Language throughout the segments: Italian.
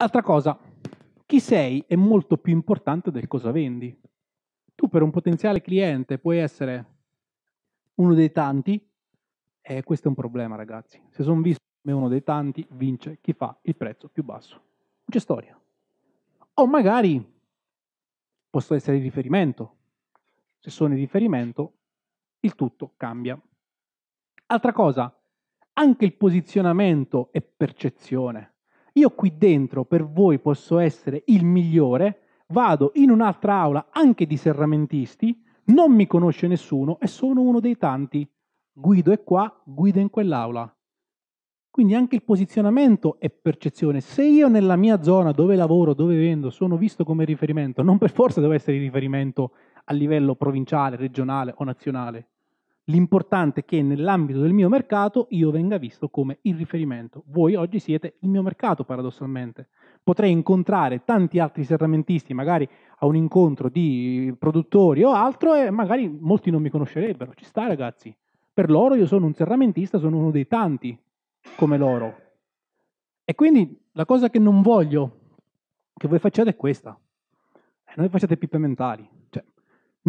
Altra cosa, chi sei è molto più importante del cosa vendi. Tu per un potenziale cliente puoi essere uno dei tanti e questo è un problema ragazzi. Se sono visto come uno dei tanti, vince chi fa il prezzo più basso. Non c'è storia. O magari posso essere il riferimento. Se sono il riferimento, il tutto cambia. Altra cosa, anche il posizionamento è percezione io qui dentro per voi posso essere il migliore, vado in un'altra aula anche di serramentisti, non mi conosce nessuno e sono uno dei tanti. Guido è qua, guido in quell'aula. Quindi anche il posizionamento è percezione. Se io nella mia zona dove lavoro, dove vendo, sono visto come riferimento, non per forza devo essere riferimento a livello provinciale, regionale o nazionale, L'importante è che nell'ambito del mio mercato io venga visto come il riferimento. Voi oggi siete il mio mercato, paradossalmente. Potrei incontrare tanti altri serramentisti, magari a un incontro di produttori o altro, e magari molti non mi conoscerebbero. Ci sta, ragazzi. Per loro io sono un serramentista, sono uno dei tanti come loro. E quindi la cosa che non voglio che voi facciate è questa. Eh, non vi facciate pippe mentali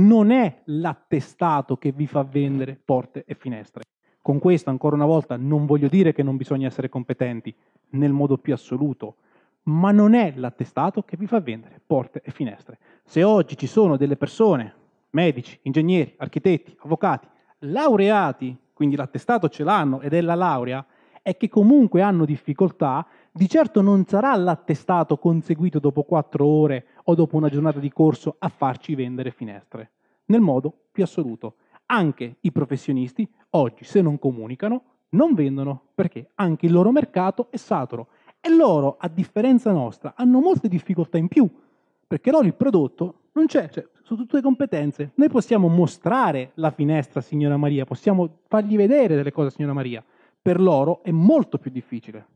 non è l'attestato che vi fa vendere porte e finestre. Con questo, ancora una volta, non voglio dire che non bisogna essere competenti nel modo più assoluto, ma non è l'attestato che vi fa vendere porte e finestre. Se oggi ci sono delle persone, medici, ingegneri, architetti, avvocati, laureati, quindi l'attestato ce l'hanno ed è la laurea, è che comunque hanno difficoltà, di certo non sarà l'attestato conseguito dopo quattro ore o dopo una giornata di corso a farci vendere finestre, nel modo più assoluto. Anche i professionisti oggi se non comunicano non vendono perché anche il loro mercato è saturo e loro, a differenza nostra, hanno molte difficoltà in più perché loro il prodotto non c'è, cioè, sono tutte competenze. Noi possiamo mostrare la finestra, signora Maria, possiamo fargli vedere delle cose, signora Maria. Per loro è molto più difficile.